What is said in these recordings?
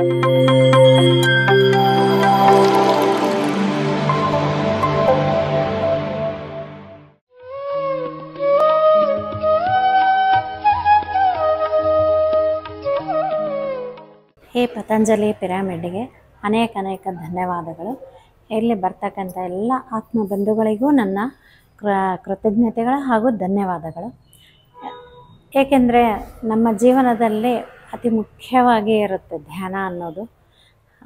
ಹೇ ಪತಂಜಲಿ ಪಿರಾಮಿಡ್ಗೆ ಅನೇಕ ಅನೇಕ ಧನ್ಯವಾದಗಳು ಇಲ್ಲಿ ಬರ್ತಕ್ಕಂಥ ಎಲ್ಲ ಆತ್ಮ ಬಂಧುಗಳಿಗೂ ನನ್ನ ಕೃತಜ್ಞತೆಗಳು ಹಾಗೂ ಧನ್ಯವಾದಗಳು ಏಕೆಂದರೆ ನಮ್ಮ ಜೀವನದಲ್ಲಿ ಅತಿ ಮುಖ್ಯವಾಗಿ ಇರುತ್ತೆ ಧ್ಯಾನ ಅನ್ನೋದು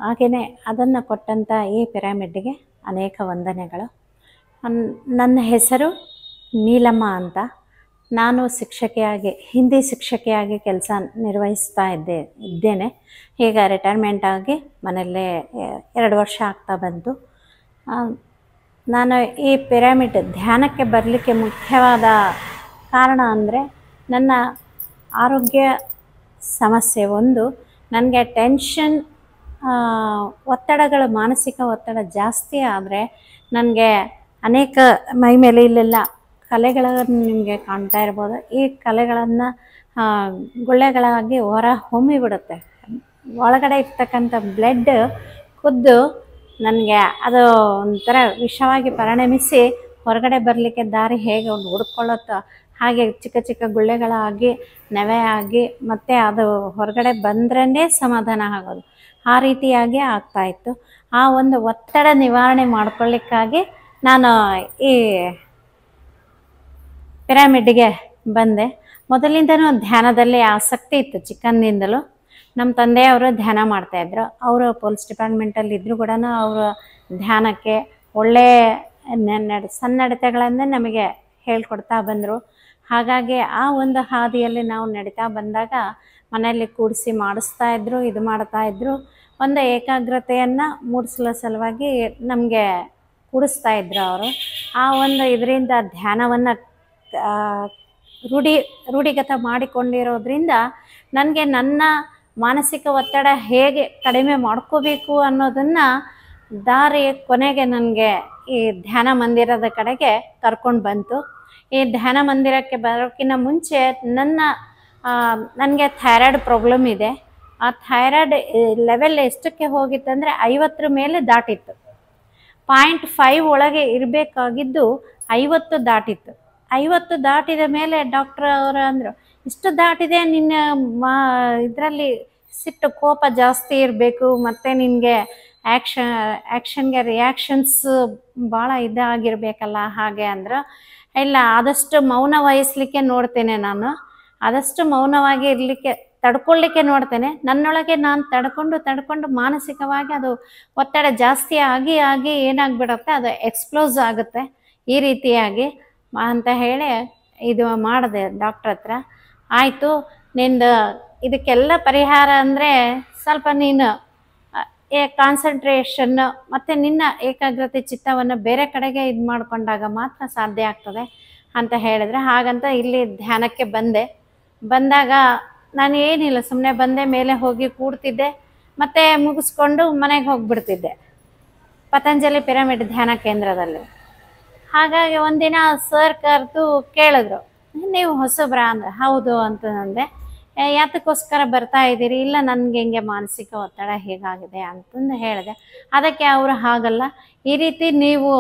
ಹಾಗೆಯೇ ಅದನ್ನು ಕೊಟ್ಟಂಥ ಈ ಪಿರಾಮಿಡ್ಗೆ ಅನೇಕ ವಂದನೆಗಳು ನನ್ನ ಹೆಸರು ನೀಲಮ್ಮ ಅಂತ ನಾನು ಶಿಕ್ಷಕಿಯಾಗಿ ಹಿಂದಿ ಶಿಕ್ಷಕಿಯಾಗಿ ಕೆಲಸ ನಿರ್ವಹಿಸ್ತಾ ಇದ್ದೆ ಇದ್ದೇನೆ ಈಗ ರಿಟೈರ್ಮೆಂಟ್ ಆಗಿ ಮನೆಯಲ್ಲೇ ಎರಡು ವರ್ಷ ಆಗ್ತಾ ಬಂತು ನಾನು ಈ ಪಿರಾಮಿಡ್ ಧ್ಯಾನಕ್ಕೆ ಬರಲಿಕ್ಕೆ ಮುಖ್ಯವಾದ ಕಾರಣ ಅಂದರೆ ನನ್ನ ಆರೋಗ್ಯ ಸಮಸ್ಯೆ ಒಂದು ನನಗೆ ಟೆನ್ಷನ್ ಒತ್ತಡಗಳು ಮಾನಸಿಕ ಒತ್ತಡ ಜಾಸ್ತಿ ಆದರೆ ನನಗೆ ಅನೇಕ ಮೈ ಮೇಲೆ ಇಲ್ಲೆಲ್ಲ ಕಲೆಗಳನ್ನು ನಿಮಗೆ ಕಾಣ್ತಾ ಇರ್ಬೋದು ಈ ಕಲೆಗಳನ್ನು ಗುಳ್ಳೆಗಳಾಗಿ ಹೊರ ಬಿಡುತ್ತೆ ಒಳಗಡೆ ಇರ್ತಕ್ಕಂಥ ಬ್ಲಡ್ ಕುದ್ದು ನನಗೆ ಅದು ಒಂಥರ ವಿಷವಾಗಿ ಪರಿಣಮಿಸಿ ಹೊರಗಡೆ ಬರಲಿಕ್ಕೆ ದಾರಿ ಹೇಗೆ ಒಂದು ಹುಡ್ಕೊಳ್ಳುತ್ತೋ ಹಾಗೆ ಚಿಕ್ಕ ಚಿಕ್ಕ ಗುಳ್ಳೆಗಳಾಗಿ ನವೆ ಆಗಿ ಮತ್ತು ಅದು ಹೊರಗಡೆ ಬಂದ್ರೇ ಸಮಾಧಾನ ಆಗೋದು ಆ ರೀತಿಯಾಗಿ ಆಗ್ತಾ ಇತ್ತು ಆ ಒಂದು ಒತ್ತಡ ನಿವಾರಣೆ ಮಾಡ್ಕೊಳ್ಳಿಕ್ಕಾಗಿ ನಾನು ಈ ಪಿರಾಮಿಡ್ಗೆ ಬಂದೆ ಮೊದಲಿಂದನೂ ಧ್ಯಾನದಲ್ಲಿ ಆಸಕ್ತಿ ಇತ್ತು ಚಿಕ್ಕಂದಿಂದಲೂ ನಮ್ಮ ತಂದೆಯವರು ಧ್ಯಾನ ಮಾಡ್ತಾಯಿದ್ರು ಅವರು ಪೊಲೀಸ್ ಡಿಪಾರ್ಟ್ಮೆಂಟಲ್ಲಿ ಇದ್ರು ಕೂಡ ಅವರು ಧ್ಯಾನಕ್ಕೆ ಒಳ್ಳೆಯ ನಡೆ ಸನ್ನಡತೆಗಳನ್ನೇ ನಮಗೆ ಹೇಳ್ಕೊಡ್ತಾ ಬಂದರು ಹಾಗಾಗಿ ಆ ಒಂದು ಹಾದಿಯಲ್ಲಿ ನಾವು ನಡೀತಾ ಬಂದಾಗ ಮನೆಯಲ್ಲಿ ಕೂಡಿಸಿ ಮಾಡಿಸ್ತಾ ಇದ್ರು ಇದು ಮಾಡ್ತಾ ಇದ್ರು ಒಂದು ಏಕಾಗ್ರತೆಯನ್ನು ಮೂಡಿಸಲು ಸಲುವಾಗಿ ನಮಗೆ ಕೂಡಿಸ್ತಾ ಇದ್ರು ಅವರು ಆ ಒಂದು ಇದರಿಂದ ಧ್ಯಾನವನ್ನು ರೂಢಿ ರೂಢಿಗತ ಮಾಡಿಕೊಂಡಿರೋದ್ರಿಂದ ನನಗೆ ನನ್ನ ಮಾನಸಿಕ ಒತ್ತಡ ಹೇಗೆ ಕಡಿಮೆ ಮಾಡ್ಕೋಬೇಕು ಅನ್ನೋದನ್ನು ದಾರಿ ಕೊನೆಗೆ ನನಗೆ ಈ ಧ್ಯಾನ ಮಂದಿರದ ಕಡೆಗೆ ಕರ್ಕೊಂಡು ಬಂತು ಈ ಧ್ಯಾನ ಮಂದಿರಕ್ಕೆ ಬರೋಕ್ಕಿಂತ ಮುಂಚೆ ನನ್ನ ನನಗೆ ಥೈರಾಯ್ಡ್ ಪ್ರಾಬ್ಲಮ್ ಇದೆ ಆ ಥೈರಾಯ್ಡ್ ಲೆವೆಲ್ ಎಷ್ಟಕ್ಕೆ ಹೋಗಿತ್ತಂದರೆ ಐವತ್ತರ ಮೇಲೆ ದಾಟಿತ್ತು ಪಾಯಿಂಟ್ ಫೈವ್ ಒಳಗೆ ಇರಬೇಕಾಗಿದ್ದು ಐವತ್ತು ದಾಟಿತ್ತು ಐವತ್ತು ದಾಟಿದ ಮೇಲೆ ಡಾಕ್ಟ್ರ್ ಅವರು ಅಂದರು ಇಷ್ಟು ದಾಟಿದೆ ನಿನ್ನ ಮಾ ಇದರಲ್ಲಿ ಸಿಟ್ಟು ಕೋಪ ಜಾಸ್ತಿ ಇರಬೇಕು ಮತ್ತು ನಿನಗೆ ಆ್ಯಕ್ಷನ್ ಆ್ಯಕ್ಷನ್ಗೆ ರಿಯಾಕ್ಷನ್ಸ್ ಭಾಳ ಇದಾಗಿರಬೇಕಲ್ಲ ಹಾಗೆ ಅಂದ್ರೆ ಇಲ್ಲ ಆದಷ್ಟು ಮೌನ ವಹಿಸ್ಲಿಕ್ಕೆ ನೋಡ್ತೇನೆ ನಾನು ಆದಷ್ಟು ಮೌನವಾಗಿ ಇರಲಿಕ್ಕೆ ತಡ್ಕೊಳ್ಳಿಕ್ಕೆ ನೋಡ್ತೇನೆ ನನ್ನೊಳಗೆ ನಾನು ತಡ್ಕೊಂಡು ತಡ್ಕೊಂಡು ಮಾನಸಿಕವಾಗಿ ಅದು ಒತ್ತಡ ಜಾಸ್ತಿ ಆಗಿ ಆಗಿ ಏನಾಗ್ಬಿಡುತ್ತೆ ಅದು ಎಕ್ಸ್ಪ್ಲೋಸ್ ಆಗುತ್ತೆ ಈ ರೀತಿಯಾಗಿ ಅಂತ ಹೇಳಿ ಇದು ಮಾಡಿದೆ ಡಾಕ್ಟ್ರ್ ಹತ್ರ ಆಯಿತು ನಿಂದು ಇದಕ್ಕೆಲ್ಲ ಪರಿಹಾರ ಅಂದರೆ ಸ್ವಲ್ಪ ನೀನು ಕಾನ್ಸಂಟ್ರೇಷನ್ ಮತ್ತು ನಿನ್ನ ಏಕಾಗ್ರತೆ ಚಿತ್ತವನ್ನು ಬೇರೆ ಕಡೆಗೆ ಇದು ಮಾಡಿಕೊಂಡಾಗ ಮಾತ್ರ ಸಾಧ್ಯ ಆಗ್ತದೆ ಅಂತ ಹೇಳಿದ್ರೆ ಹಾಗಂತ ಇಲ್ಲಿ ಧ್ಯಾನಕ್ಕೆ ಬಂದೆ ಬಂದಾಗ ನಾನು ಏನಿಲ್ಲ ಸುಮ್ಮನೆ ಬಂದೆ ಮೇಲೆ ಹೋಗಿ ಕೂಡ್ತಿದ್ದೆ ಮತ್ತು ಮುಗಿಸ್ಕೊಂಡು ಮನೆಗೆ ಹೋಗ್ಬಿಡ್ತಿದ್ದೆ ಪತಂಜಲಿ ಪಿರಮಿಡ್ ಧ್ಯಾನ ಕೇಂದ್ರದಲ್ಲಿ ಹಾಗಾಗಿ ಒಂದಿನ ಸರ್ ಕರೆದು ಕೇಳಿದ್ರು ನೀವು ಹೊಸಬ್ರಾ ಅಂದ್ರೆ ಹೌದು ಅಂತ ನಂದೆ ಯಾತಕ್ಕೋಸ್ಕರ ಬರ್ತಾ ಇದ್ದೀರಿ ಇಲ್ಲ ನನಗೆ ಹಿಂಗೆ ಮಾನಸಿಕ ಒತ್ತಡ ಹೇಗಾಗಿದೆ ಅಂತಂದು ಹೇಳಿದೆ ಅದಕ್ಕೆ ಅವರು ಹಾಗಲ್ಲ ಈ ರೀತಿ ನೀವು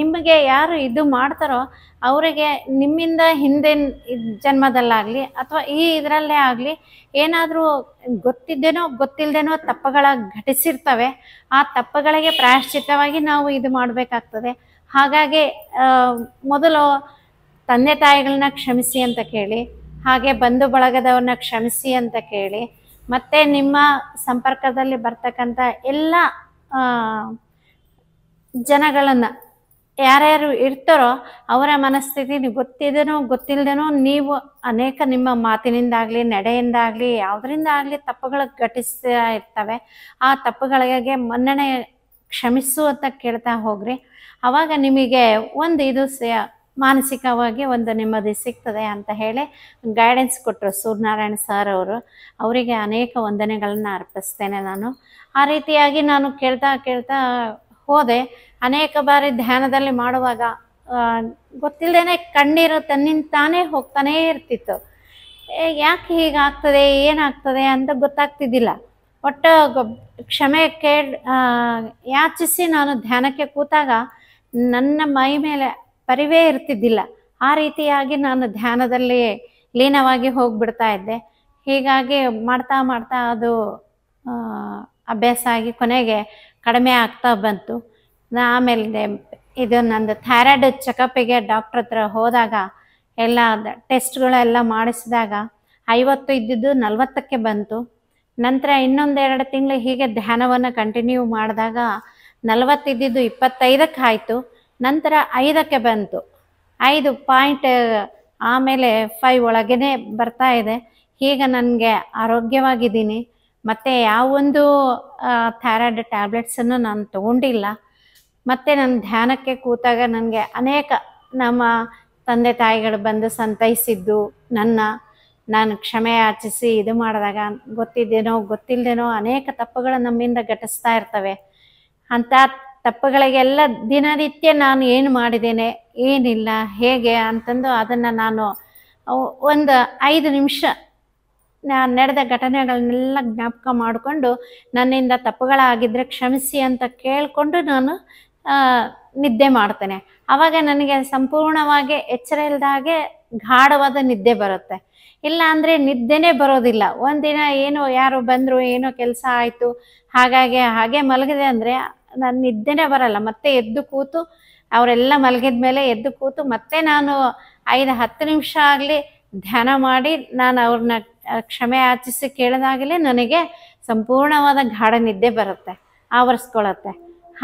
ನಿಮಗೆ ಯಾರು ಇದು ಮಾಡ್ತಾರೋ ಅವರಿಗೆ ನಿಮ್ಮಿಂದ ಹಿಂದಿನ ಜನ್ಮದಲ್ಲಾಗಲಿ ಅಥವಾ ಈ ಇದರಲ್ಲೇ ಆಗಲಿ ಏನಾದರೂ ಗೊತ್ತಿದ್ದೇನೋ ಗೊತ್ತಿಲ್ಲದೇನೋ ತಪ್ಪುಗಳ ಘಟಿಸಿರ್ತವೆ ಆ ತಪ್ಪುಗಳಿಗೆ ಪ್ರಾಯಶ್ಚಿತವಾಗಿ ನಾವು ಇದು ಮಾಡಬೇಕಾಗ್ತದೆ ಹಾಗಾಗಿ ಮೊದಲು ತಂದೆ ತಾಯಿಗಳನ್ನ ಕ್ಷಮಿಸಿ ಅಂತ ಕೇಳಿ ಹಾಗೆ ಬಂಧು ಬಳಗದವ್ರನ್ನ ಕ್ಷಮಿಸಿ ಅಂತ ಕೇಳಿ ಮತ್ತೆ ನಿಮ್ಮ ಸಂಪರ್ಕದಲ್ಲಿ ಬರ್ತಕ್ಕಂಥ ಎಲ್ಲ ಜನಗಳನ್ನು ಯಾರ್ಯಾರು ಇರ್ತಾರೋ ಅವರ ಮನಸ್ಥಿತಿ ಗೊತ್ತಿದೇನೋ ಗೊತ್ತಿಲ್ಲದೇನೋ ನೀವು ಅನೇಕ ನಿಮ್ಮ ಮಾತಿನಿಂದಾಗಲಿ ನಡೆಯಿಂದಾಗಲಿ ಯಾವುದರಿಂದ ಆಗಲಿ ತಪ್ಪುಗಳು ಘಟಿಸ್ತಾ ಇರ್ತವೆ ಆ ತಪ್ಪುಗಳಿಗೆ ಮನ್ನಣೆ ಕ್ಷಮಿಸು ಅಂತ ಕೇಳ್ತಾ ಹೋಗ್ರಿ ಅವಾಗ ನಿಮಗೆ ಒಂದು ಇದು ಮಾನಸಿಕವಾಗಿ ಒಂದು ನೆಮ್ಮದಿ ಸಿಗ್ತದೆ ಅಂತ ಹೇಳಿ ಗೈಡೆನ್ಸ್ ಕೊಟ್ಟರು ಸೂರ್ಯನಾರಾಯಣ ಸರ್ ಅವರು ಅವರಿಗೆ ಅನೇಕ ವಂದನೆಗಳನ್ನು ಅರ್ಪಿಸ್ತೇನೆ ನಾನು ಆ ರೀತಿಯಾಗಿ ನಾನು ಕೇಳ್ತಾ ಕೇಳ್ತಾ ಹೋದೆ ಅನೇಕ ಬಾರಿ ಧ್ಯಾನದಲ್ಲಿ ಮಾಡುವಾಗ ಗೊತ್ತಿಲ್ಲದೇನೆ ಕಣ್ಣೀರು ತನ್ನಿಂದ ತಾನೇ ಹೋಗ್ತಾನೇ ಇರ್ತಿತ್ತು ಯಾಕೆ ಹೀಗಾಗ್ತದೆ ಏನಾಗ್ತದೆ ಅಂತ ಗೊತ್ತಾಗ್ತಿದ್ದಿಲ್ಲ ಒಟ್ಟು ಕ್ಷಮೆ ಕೇಳಿ ಯಾಚಿಸಿ ನಾನು ಧ್ಯಾನಕ್ಕೆ ಕೂತಾಗ ನನ್ನ ಮೈ ಮೇಲೆ ಪರಿವೇ ಇರ್ತಿದ್ದಿಲ್ಲ ಆ ರೀತಿಯಾಗಿ ನಾನು ಧ್ಯಾನದಲ್ಲಿ ಲೀನವಾಗಿ ಹೋಗ್ಬಿಡ್ತಾ ಇದ್ದೆ ಹೀಗಾಗಿ ಮಾಡ್ತಾ ಮಾಡ್ತಾ ಅದು ಅಭ್ಯಾಸ ಆಗಿ ಕೊನೆಗೆ ಕಡಿಮೆ ಆಗ್ತಾ ಬಂತು ಆಮೇಲೆ ಇದು ನಂದು ಥೈರಾಯ್ಡ್ ಚೆಕಪ್ಪಿಗೆ ಡಾಕ್ಟ್ರ್ ಹತ್ರ ಹೋದಾಗ ಎಲ್ಲ ಟೆಸ್ಟ್ಗಳೆಲ್ಲ ಮಾಡಿಸಿದಾಗ ಐವತ್ತು ಇದ್ದಿದ್ದು ನಲ್ವತ್ತಕ್ಕೆ ಬಂತು ನಂತರ ಇನ್ನೊಂದೆರಡು ತಿಂಗಳು ಹೀಗೆ ಧ್ಯಾನವನ್ನು ಕಂಟಿನ್ಯೂ ಮಾಡಿದಾಗ ನಲವತ್ತಿದ್ದಿದ್ದು ಇಪ್ಪತ್ತೈದಕ್ಕೆ ಆಯಿತು ನಂತರ ಐದಕ್ಕೆ ಬಂತು ಐದು ಪಾಯಿಂಟ್ ಆಮೇಲೆ ಫೈವ್ ಒಳಗೇ ಬರ್ತಾ ಇದೆ ಈಗ ನನಗೆ ಆರೋಗ್ಯವಾಗಿದ್ದೀನಿ ಮತ್ತು ಯಾವೊಂದು ಥೈರಾಯ್ಡ್ ಟ್ಯಾಬ್ಲೆಟ್ಸನ್ನು ನಾನು ತಗೊಂಡಿಲ್ಲ ಮತ್ತು ನನ್ನ ಧ್ಯಾನಕ್ಕೆ ಕೂತಾಗ ನನಗೆ ಅನೇಕ ನಮ್ಮ ತಂದೆ ತಾಯಿಗಳು ಬಂದು ಸಂತೈಸಿದ್ದು ನನ್ನ ನಾನು ಕ್ಷಮೆ ಆಚಿಸಿ ಇದು ಮಾಡಿದಾಗ ಗೊತ್ತಿದ್ದೇನೋ ಗೊತ್ತಿಲ್ಲದೇನೋ ಅನೇಕ ತಪ್ಪುಗಳು ನಮ್ಮಿಂದ ಘಟಿಸ್ತಾ ಇರ್ತವೆ ಅಂಥ ತಪ್ಪುಗಳಿಗೆಲ್ಲ ದಿನನಿತ್ಯ ನಾನು ಏನು ಮಾಡಿದ್ದೇನೆ ಏನಿಲ್ಲ ಹೇಗೆ ಅಂತಂದು ಅದನ್ನು ನಾನು ಒಂದು ಐದು ನಿಮಿಷ ನಾನು ನಡೆದ ಘಟನೆಗಳನ್ನೆಲ್ಲ ಜ್ಞಾಪಕ ಮಾಡಿಕೊಂಡು ನನ್ನಿಂದ ತಪ್ಪುಗಳಾಗಿದ್ದರೆ ಕ್ಷಮಿಸಿ ಅಂತ ಕೇಳಿಕೊಂಡು ನಾನು ನಿದ್ದೆ ಮಾಡ್ತೇನೆ ಆವಾಗ ನನಗೆ ಸಂಪೂರ್ಣವಾಗಿ ಎಚ್ಚರ ಇಲ್ಲದಾಗೆ ಗಾಢವಾದ ನಿದ್ದೆ ಬರುತ್ತೆ ಇಲ್ಲ ಅಂದ್ರೆ ನಿದ್ದೆನೇ ಬರೋದಿಲ್ಲ ಒಂದಿನ ಏನೋ ಯಾರು ಬಂದರು ಏನೋ ಕೆಲಸ ಆಯಿತು ಹಾಗಾಗಿ ಹಾಗೆ ಮಲಗಿದೆ ಅಂದರೆ ನಾನು ನಿದ್ದೆನೇ ಬರಲ್ಲ ಮತ್ತೆ ಎದ್ದು ಕೂತು ಅವರೆಲ್ಲ ಮಲಗಿದ ಮೇಲೆ ಎದ್ದು ಕೂತು ಮತ್ತೆ ನಾನು ಐದು ಹತ್ತು ನಿಮಿಷ ಆಗಲಿ ಧ್ಯಾನ ಮಾಡಿ ನಾನು ಅವ್ರನ್ನ ಕ್ಷಮೆ ಆಚಿಸಿ ಕೇಳಿದಾಗಲೇ ನನಗೆ ಸಂಪೂರ್ಣವಾದ ಗಾಢ ನಿದ್ದೆ ಬರುತ್ತೆ ಆವರಿಸ್ಕೊಳತ್ತೆ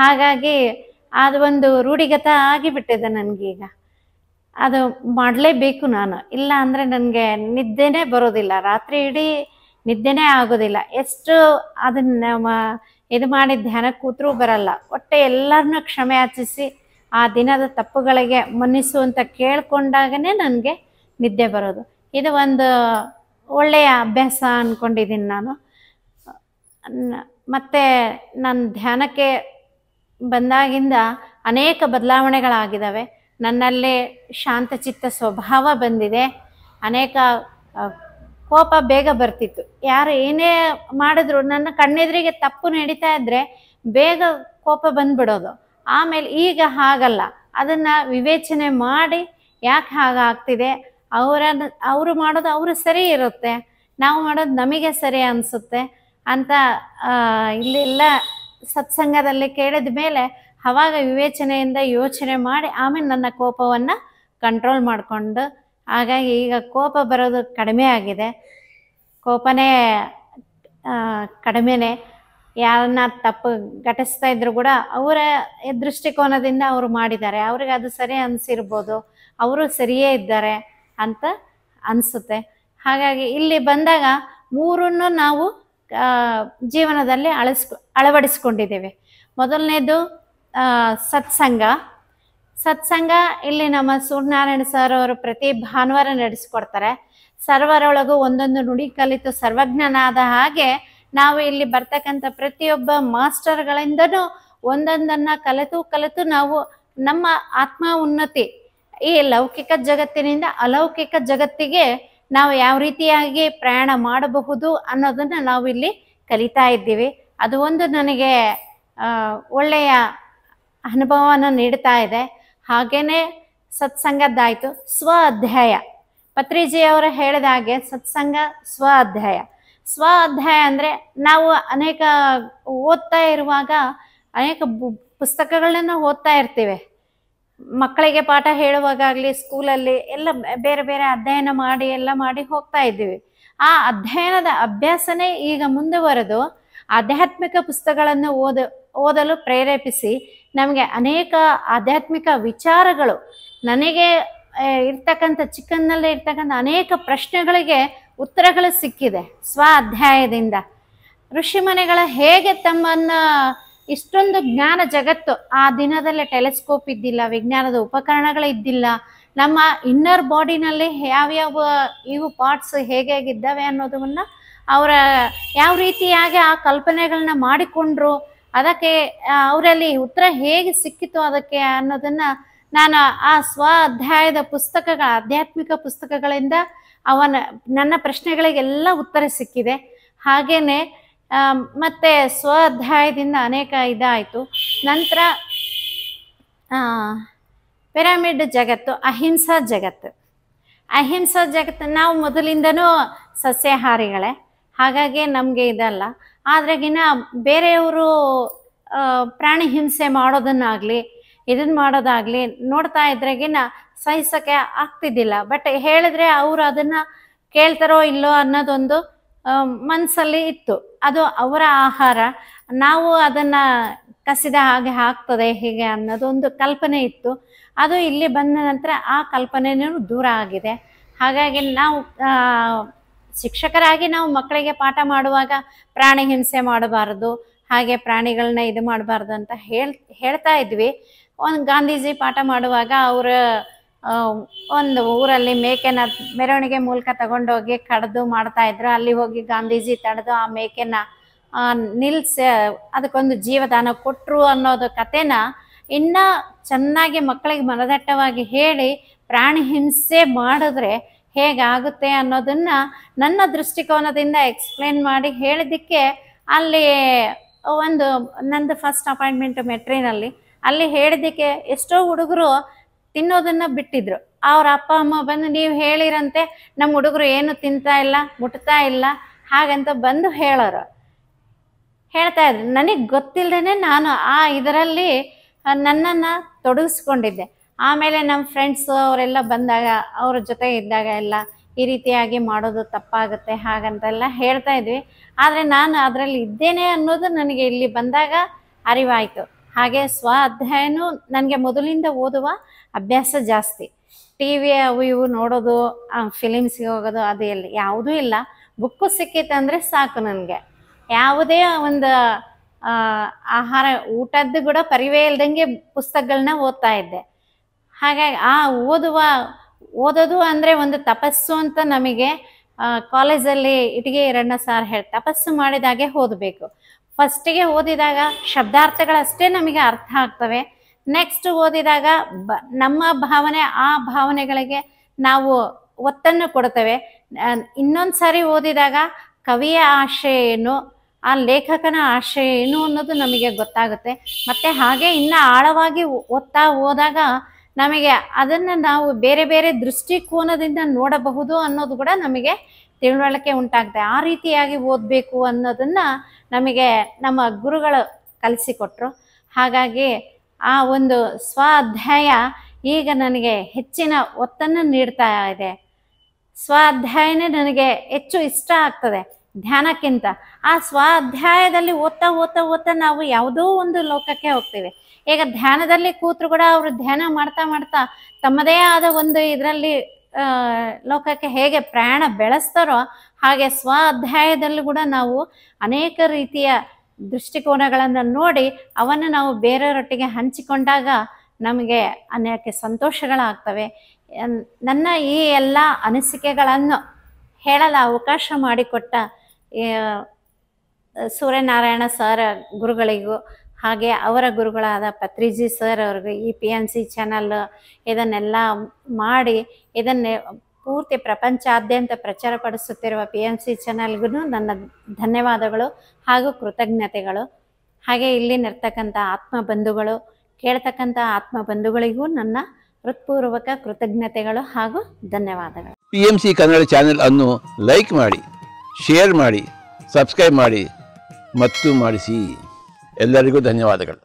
ಹಾಗಾಗಿ ಅದು ಒಂದು ರೂಢಿಗತ ಆಗಿಬಿಟ್ಟಿದೆ ನನಗೀಗ ಅದು ಮಾಡಲೇಬೇಕು ನಾನು ಇಲ್ಲ ಅಂದರೆ ನನಗೆ ನಿದ್ದೆನೇ ಬರೋದಿಲ್ಲ ರಾತ್ರಿ ಇಡೀ ನಿದ್ದೆನೇ ಆಗೋದಿಲ್ಲ ಎಷ್ಟು ಅದನ್ನ ಇದು ಮಾಡಿ ಧ್ಯಾನ ಕೂತರೂ ಬರಲ್ಲ ಒಟ್ಟೆ ಎಲ್ಲರನ್ನೂ ಕ್ಷಮೆ ಯಾಚಿಸಿ ಆ ದಿನದ ತಪ್ಪುಗಳಿಗೆ ಮನ್ನಿಸು ಅಂತ ಕೇಳ್ಕೊಂಡಾಗನೇ ನನಗೆ ನಿದ್ದೆ ಬರೋದು ಇದು ಒಂದು ಒಳ್ಳೆಯ ಅಭ್ಯಾಸ ಅಂದ್ಕೊಂಡಿದ್ದೀನಿ ನಾನು ಮತ್ತು ನಾನು ಧ್ಯಾನಕ್ಕೆ ಬಂದಾಗಿಂದ ಅನೇಕ ಬದಲಾವಣೆಗಳಾಗಿದ್ದಾವೆ ನನ್ನಲ್ಲಿ ಶಾಂತಚಿತ್ತ ಸ್ವಭಾವ ಬಂದಿದೆ ಅನೇಕ ಕೋಪ ಬೇಗ ಬರ್ತಿತ್ತು ಯಾರು ಏನೇ ಮಾಡಿದ್ರು ನನ್ನ ಕಣ್ಣೆದುರಿಗೆ ತಪ್ಪು ನಡೀತಾ ಇದ್ರೆ ಬೇಗ ಕೋಪ ಬಂದ್ಬಿಡೋದು ಆಮೇಲೆ ಈಗ ಹಾಗಲ್ಲ ಅದನ್ನು ವಿವೇಚನೆ ಮಾಡಿ ಯಾಕೆ ಹಾಗಾಗ್ತಿದೆ ಅವರ ಅವರು ಮಾಡೋದು ಅವರು ಸರಿ ಇರುತ್ತೆ ನಾವು ಮಾಡೋದು ನಮಗೆ ಸರಿ ಅನಿಸುತ್ತೆ ಅಂತ ಇಲ್ಲೆಲ್ಲ ಸತ್ಸಂಗದಲ್ಲಿ ಕೇಳಿದ ಮೇಲೆ ಅವಾಗ ವಿವೇಚನೆಯಿಂದ ಯೋಚನೆ ಮಾಡಿ ಆಮೇಲೆ ನನ್ನ ಕೋಪವನ್ನು ಕಂಟ್ರೋಲ್ ಮಾಡಿಕೊಂಡು ಹಾಗಾಗಿ ಈಗ ಕೋಪ ಬರೋದು ಕಡಿಮೆ ಆಗಿದೆ ಕೋಪನೇ ಕಡಿಮೆನೇ ಯಾರನ್ನ ತಪ್ಪು ಘಟಿಸ್ತಾ ಇದ್ರು ಕೂಡ ಅವರ ದೃಷ್ಟಿಕೋನದಿಂದ ಅವರು ಮಾಡಿದ್ದಾರೆ ಅವ್ರಿಗೆ ಅದು ಸರಿ ಅನಿಸಿರ್ಬೋದು ಅವರು ಸರಿಯೇ ಇದ್ದಾರೆ ಅಂತ ಅನಿಸುತ್ತೆ ಹಾಗಾಗಿ ಇಲ್ಲಿ ಬಂದಾಗ ಮೂರನ್ನು ನಾವು ಜೀವನದಲ್ಲಿ ಅಳಿಸ್ಕೊ ಅಳವಡಿಸ್ಕೊಂಡಿದ್ದೇವೆ ಮೊದಲನೇದು ಸತ್ಸಂಗ ಸತ್ಸಂಗ ಇಲ್ಲಿ ನಮ್ಮ ಸೂರ್ಯನಾರಾಯಣ ಸರ್ ಅವರು ಪ್ರತಿ ಭಾನುವಾರ ನಡೆಸಿಕೊಡ್ತಾರೆ ಸರ್ವರೊಳಗೂ ಒಂದೊಂದು ನುಡಿ ಕಲಿತು ಸರ್ವಜ್ಞನಾದ ಹಾಗೆ ನಾವು ಇಲ್ಲಿ ಬರ್ತಕ್ಕಂಥ ಪ್ರತಿಯೊಬ್ಬ ಮಾಸ್ಟರ್ಗಳಿಂದನೂ ಒಂದೊಂದನ್ನ ಕಲಿತು ಕಲಿತು ನಾವು ನಮ್ಮ ಆತ್ಮ ಉನ್ನತಿ ಈ ಲೌಕಿಕ ಜಗತ್ತಿನಿಂದ ಅಲೌಕಿಕ ಜಗತ್ತಿಗೆ ನಾವು ಯಾವ ರೀತಿಯಾಗಿ ಪ್ರಯಾಣ ಮಾಡಬಹುದು ಅನ್ನೋದನ್ನ ನಾವು ಇಲ್ಲಿ ಕಲಿತಾ ಇದ್ದೀವಿ ಅದು ಒಂದು ನನಗೆ ಒಳ್ಳೆಯ ಅನುಭವವನ್ನು ನೀಡ್ತಾ ಇದೆ ಹಾಗೇನೆ ಸತ್ಸಂಗದ್ದಾಯಿತು ಸ್ವ ಅಧ್ಯಾಯ ಅವರು ಹೇಳಿದ ಹಾಗೆ ಸತ್ಸಂಗ ಸ್ವ ಅಧ್ಯಾಯ ಸ್ವ ಅಧ್ಯಾಯ ಅಂದರೆ ನಾವು ಅನೇಕ ಓದ್ತಾ ಇರುವಾಗ ಅನೇಕ ಪುಸ್ತಕಗಳನ್ನ ಓದ್ತಾ ಇರ್ತೇವೆ ಮಕ್ಕಳಿಗೆ ಪಾಠ ಹೇಳುವಾಗಲಿ ಸ್ಕೂಲಲ್ಲಿ ಎಲ್ಲ ಬೇರೆ ಬೇರೆ ಅಧ್ಯಯನ ಮಾಡಿ ಎಲ್ಲ ಮಾಡಿ ಹೋಗ್ತಾ ಇದ್ದೀವಿ ಆ ಅಧ್ಯಯನದ ಅಭ್ಯಾಸನೇ ಈಗ ಮುಂದುವರೆದು ಆಧ್ಯಾತ್ಮಿಕ ಪುಸ್ತಕಗಳನ್ನು ಓದ ಓದಲು ಪ್ರೇರೇಪಿಸಿ ನಮಗೆ ಅನೇಕ ಆಧ್ಯಾತ್ಮಿಕ ವಿಚಾರಗಳು ನನಗೆ ಇರ್ತಕ್ಕಂಥ ಚಿಕ್ಕನ್ನಲ್ಲೇ ಇರ್ತಕ್ಕಂಥ ಅನೇಕ ಪ್ರಶ್ನೆಗಳಿಗೆ ಉತ್ತರಗಳು ಸಿಕ್ಕಿದೆ ಸ್ವ ಅಧ್ಯಾಯದಿಂದ ಮನೆಗಳ ಹೇಗೆ ತಮ್ಮನ್ನು ಇಷ್ಟೊಂದು ಜ್ಞಾನ ಜಗತ್ತು ಆ ದಿನದಲ್ಲೇ ಟೆಲಿಸ್ಕೋಪ್ ಇದ್ದಿಲ್ಲ ವಿಜ್ಞಾನದ ಉಪಕರಣಗಳು ಇದ್ದಿಲ್ಲ ನಮ್ಮ ಇನ್ನರ್ ಬಾಡಿನಲ್ಲಿ ಯಾವ್ಯಾವ ಇವು ಪಾರ್ಟ್ಸ್ ಹೇಗೆ ಹೇಗಿದ್ದಾವೆ ಅನ್ನೋದನ್ನು ಅವರ ಯಾವ ರೀತಿಯಾಗಿ ಆ ಕಲ್ಪನೆಗಳನ್ನ ಮಾಡಿಕೊಂಡ್ರು ಅದಕ್ಕೆ ಅವರಲ್ಲಿ ಉತ್ತರ ಹೇಗೆ ಸಿಕ್ಕಿತು ಅದಕ್ಕೆ ಅನ್ನೋದನ್ನ ನಾನು ಆ ಸ್ವ ಅಧ್ಯಾಯದ ಪುಸ್ತಕಗಳ ಆಧ್ಯಾತ್ಮಿಕ ಪುಸ್ತಕಗಳಿಂದ ಅವನ ನನ್ನ ಪ್ರಶ್ನೆಗಳಿಗೆಲ್ಲ ಉತ್ತರ ಸಿಕ್ಕಿದೆ ಹಾಗೇನೆ ಮತ್ತೆ ಸ್ವ ಅಧ್ಯಾಯದಿಂದ ಅನೇಕ ಇದಾಯಿತು ನಂತರ ಪಿರಮಿಡ್ ಜಗತ್ತು ಅಹಿಂಸಾ ಜಗತ್ತು ಅಹಿಂಸಾ ಜಗತ್ತು ನಾವು ಮೊದಲಿಂದನೂ ಸಸ್ಯಾಹಾರಿಗಳೇ ಹಾಗಾಗಿ ನಮಗೆ ಇದಲ್ಲ ಆದ್ರೆಗಿನ ಬೇರೆಯವರು ಪ್ರಾಣಿ ಹಿಂಸೆ ಮಾಡೋದನ್ನಾಗಲಿ ಇದನ್ನ ಮಾಡೋದಾಗಲಿ ನೋಡ್ತಾ ಇದ್ರೆಗಿನ ಸಹಿಸೋಕ್ಕೆ ಆಗ್ತಿದ್ದಿಲ್ಲ ಬಟ್ ಹೇಳಿದ್ರೆ ಅವರು ಅದನ್ನು ಕೇಳ್ತಾರೋ ಇಲ್ಲೋ ಅನ್ನೋದೊಂದು ಮನಸ್ಸಲ್ಲಿ ಇತ್ತು ಅದು ಅವರ ಆಹಾರ ನಾವು ಅದನ್ನು ಕಸಿದ ಹಾಗೆ ಹಾಕ್ತದೆ ಹೀಗೆ ಅನ್ನೋದೊಂದು ಕಲ್ಪನೆ ಇತ್ತು ಅದು ಇಲ್ಲಿ ಬಂದ ನಂತರ ಆ ಕಲ್ಪನೆಯೂ ದೂರ ಆಗಿದೆ ಹಾಗಾಗಿ ನಾವು ಶಿಕ್ಷಕರಾಗಿ ನಾವು ಮಕ್ಕಳಿಗೆ ಪಾಠ ಮಾಡುವಾಗ ಪ್ರಾಣಿ ಹಿಂಸೆ ಮಾಡಬಾರ್ದು ಹಾಗೆ ಪ್ರಾಣಿಗಳನ್ನ ಇದು ಮಾಡಬಾರ್ದು ಅಂತ ಹೇಳ್ ಹೇಳ್ತಾ ಇದ್ವಿ ಒಂದು ಗಾಂಧೀಜಿ ಪಾಠ ಮಾಡುವಾಗ ಅವರ ಒಂದು ಊರಲ್ಲಿ ಮೇಕೆನ ಮೆರವಣಿಗೆ ಮೂಲಕ ತಗೊಂಡೋಗಿ ಕಡ್ದು ಮಾಡ್ತಾ ಇದ್ರು ಅಲ್ಲಿ ಹೋಗಿ ಗಾಂಧೀಜಿ ತಡೆದು ಆ ಮೇಕೆನ ನಿಲ್ಸ ಅದಕ್ಕೊಂದು ಜೀವದಾನ ಕೊಟ್ಟರು ಅನ್ನೋದು ಕಥೆನ ಇನ್ನ ಚೆನ್ನಾಗಿ ಮಕ್ಕಳಿಗೆ ಮನದಟ್ಟವಾಗಿ ಹೇಳಿ ಪ್ರಾಣಿ ಹಿಂಸೆ ಮಾಡಿದ್ರೆ ಹೇಗಾಗುತ್ತೆ ಅನ್ನೋದನ್ನ ನನ್ನ ದೃಷ್ಟಿಕೋನದಿಂದ ಎಕ್ಸ್ಪ್ಲೇನ್ ಮಾಡಿ ಹೇಳಿದ್ದಕ್ಕೆ ಅಲ್ಲಿ ಒಂದು ನಂದು ಫಸ್ಟ್ ಅಪಾಯಿಂಟ್ಮೆಂಟ್ ಮೆಟ್ರಿನಲ್ಲಿ ಅಲ್ಲಿ ಹೇಳಿದ್ದಕ್ಕೆ ಎಷ್ಟೋ ಹುಡುಗರು ತಿನ್ನೋದನ್ನ ಬಿಟ್ಟಿದ್ರು ಅವ್ರ ಅಪ್ಪ ಅಮ್ಮ ಬಂದು ನೀವು ಹೇಳಿರಂತೆ ನಮ್ಮ ಹುಡುಗರು ಏನು ತಿಂತಾ ಇಲ್ಲ ಮುಟ್ತಾ ಇಲ್ಲ ಹಾಗಂತ ಬಂದು ಹೇಳೋರು ಹೇಳ್ತಾ ಇದ್ರು ನನಗೆ ಗೊತ್ತಿಲ್ಲದೇ ನಾನು ಆ ಇದರಲ್ಲಿ ನನ್ನನ್ನು ತೊಡಗಿಸ್ಕೊಂಡಿದ್ದೆ ಆಮೇಲೆ ನಮ್ಮ ಫ್ರೆಂಡ್ಸ್ ಅವರೆಲ್ಲ ಬಂದಾಗ ಅವ್ರ ಜೊತೆ ಇದ್ದಾಗ ಎಲ್ಲ ಈ ರೀತಿಯಾಗಿ ಮಾಡೋದು ತಪ್ಪಾಗುತ್ತೆ ಹಾಗಂತೆಲ್ಲ ಹೇಳ್ತಾ ಇದ್ವಿ ಆದರೆ ನಾನು ಅದರಲ್ಲಿ ಇದ್ದೇನೆ ಅನ್ನೋದು ನನಗೆ ಇಲ್ಲಿ ಬಂದಾಗ ಅರಿವಾಯಿತು ಹಾಗೆ ಸ್ವ ಅಧ್ಯಯನೂ ನನಗೆ ಮೊದಲಿಂದ ಓದುವ ಅಭ್ಯಾಸ ಜಾಸ್ತಿ ಟಿ ವಿ ಅವು ಇವು ನೋಡೋದು ಫಿಲಿಮ್ಸ್ಗೆ ಹೋಗೋದು ಅದು ಎಲ್ಲಿ ಯಾವುದೂ ಇಲ್ಲ ಬುಕ್ಕು ಸಿಕ್ಕಿತ್ತಂದರೆ ಸಾಕು ನನಗೆ ಯಾವುದೇ ಒಂದು ಆಹಾರ ಊಟದ್ದು ಕೂಡ ಪರಿವೇ ಇಲ್ದಂಗೆ ಪುಸ್ತಕಗಳನ್ನ ಓದ್ತಾ ಇದ್ದೆ ಹಾಗಾಗಿ ಆ ಓದುವ ಓದೋದು ಅಂದರೆ ಒಂದು ತಪಸ್ಸು ಅಂತ ನಮಗೆ ಕಾಲೇಜಲ್ಲಿ ಇಟಿಗೆ ಎರಡನ ಸಾರ್ ಹೇಳಿ ತಪಸ್ಸು ಮಾಡಿದಾಗೆ ಓದಬೇಕು ಫಸ್ಟಿಗೆ ಓದಿದಾಗ ಶಬ್ದಾರ್ಥಗಳಷ್ಟೇ ನಮಗೆ ಅರ್ಥ ಆಗ್ತವೆ ನೆಕ್ಸ್ಟ್ ಓದಿದಾಗ ಬ ನಮ್ಮ ಭಾವನೆ ಆ ಭಾವನೆಗಳಿಗೆ ನಾವು ಒತ್ತನ್ನು ಕೊಡ್ತೇವೆ ಇನ್ನೊಂದು ಸಾರಿ ಓದಿದಾಗ ಕವಿಯ ಆಶಯ ಏನು ಆ ಲೇಖಕನ ಆಶಯ ಏನು ಅನ್ನೋದು ನಮಗೆ ಗೊತ್ತಾಗುತ್ತೆ ಮತ್ತೆ ಹಾಗೆ ಇನ್ನು ಆಳವಾಗಿ ಓದ್ತಾ ಹೋದಾಗ ನಮಗೆ ಅದನ್ನು ನಾವು ಬೇರೆ ಬೇರೆ ದೃಷ್ಟಿಕೋನದಿಂದ ನೋಡಬಹುದು ಅನ್ನೋದು ಕೂಡ ನಮಗೆ ತಿಳುವಳಿಕೆ ಉಂಟಾಗ್ತದೆ ಆ ರೀತಿಯಾಗಿ ಓದಬೇಕು ಅನ್ನೋದನ್ನು ನಮಗೆ ನಮ್ಮ ಗುರುಗಳು ಕಲಿಸಿಕೊಟ್ರು ಹಾಗಾಗಿ ಆ ಒಂದು ಸ್ವ ಈಗ ನನಗೆ ಹೆಚ್ಚಿನ ಒತ್ತನ್ನು ನೀಡ್ತಾ ಇದೆ ಸ್ವ ನನಗೆ ಹೆಚ್ಚು ಇಷ್ಟ ಆಗ್ತದೆ ಧ್ಯಾನಕ್ಕಿಂತ ಆ ಸ್ವ ಅಧ್ಯಾಯದಲ್ಲಿ ಓದ್ತಾ ಓದ್ತಾ ಓದ್ತಾ ನಾವು ಯಾವುದೋ ಒಂದು ಲೋಕಕ್ಕೆ ಹೋಗ್ತೀವಿ ಈಗ ಧ್ಯಾನದಲ್ಲಿ ಕೂತ್ರು ಕೂಡ ಅವರು ಧ್ಯಾನ ಮಾಡ್ತಾ ಮಾಡ್ತಾ ತಮ್ಮದೇ ಆದ ಒಂದು ಇದರಲ್ಲಿ ಲೋಕಕ್ಕೆ ಹೇಗೆ ಪ್ರಯಾಣ ಬೆಳೆಸ್ತಾರೋ ಹಾಗೆ ಸ್ವ ಅಧ್ಯಾಯದಲ್ಲೂ ಕೂಡ ನಾವು ಅನೇಕ ರೀತಿಯ ದೃಷ್ಟಿಕೋನಗಳನ್ನು ನೋಡಿ ಅವನ್ನು ನಾವು ಬೇರೆಯವರೊಟ್ಟಿಗೆ ಹಂಚಿಕೊಂಡಾಗ ನಮಗೆ ಅನೇಕ ಸಂತೋಷಗಳಾಗ್ತವೆ ನನ್ನ ಈ ಎಲ್ಲ ಅನಿಸಿಕೆಗಳನ್ನು ಹೇಳಲು ಅವಕಾಶ ಮಾಡಿಕೊಟ್ಟ ಸೂರ್ಯನಾರಾಯಣ ಸರ್ ಗುರುಗಳಿಗೂ ಹಾಗೆ ಅವರ ಗುರುಗಳಾದ ಪತ್ರಿಜಿ ಸರ್ ಅವ್ರಿಗೆ ಈ ಪಿ ಎನ್ ಸಿ ಚಾನಲ್ ಇದನ್ನೆಲ್ಲ ಮಾಡಿ ಇದನ್ನೇ ಪೂರ್ತಿ ಪ್ರಪಂಚಾದ್ಯಂತ ಪ್ರಚಾರ ಪಡಿಸುತ್ತಿರುವ ಪಿ ಎನ್ ಸಿ ಚಾನಲ್ಗೂ ನನ್ನ ಧನ್ಯವಾದಗಳು ಹಾಗೂ ಕೃತಜ್ಞತೆಗಳು ಹಾಗೆ ಇಲ್ಲಿ ನಿರ್ತಕ್ಕಂಥ ಆತ್ಮ ಬಂಧುಗಳು ಕೇಳ್ತಕ್ಕಂಥ ಆತ್ಮ ಬಂಧುಗಳಿಗೂ ನನ್ನ ಹೃತ್ಪೂರ್ವಕ ಕೃತಜ್ಞತೆಗಳು ಹಾಗೂ ಧನ್ಯವಾದಗಳು P M C Kannada channel ಅನ್ನು ಲೈಕ್ ಮಾಡಿ ಶೇರ್ ಮಾಡಿ ಸಬ್ಸ್ಕ್ರೈಬ್ ಮಾಡಿ ಮತ್ತು ಮಾಡಿಸಿ ಎಲ್ಲರಿಗೂ ಧನ್ಯವಾದಗಳು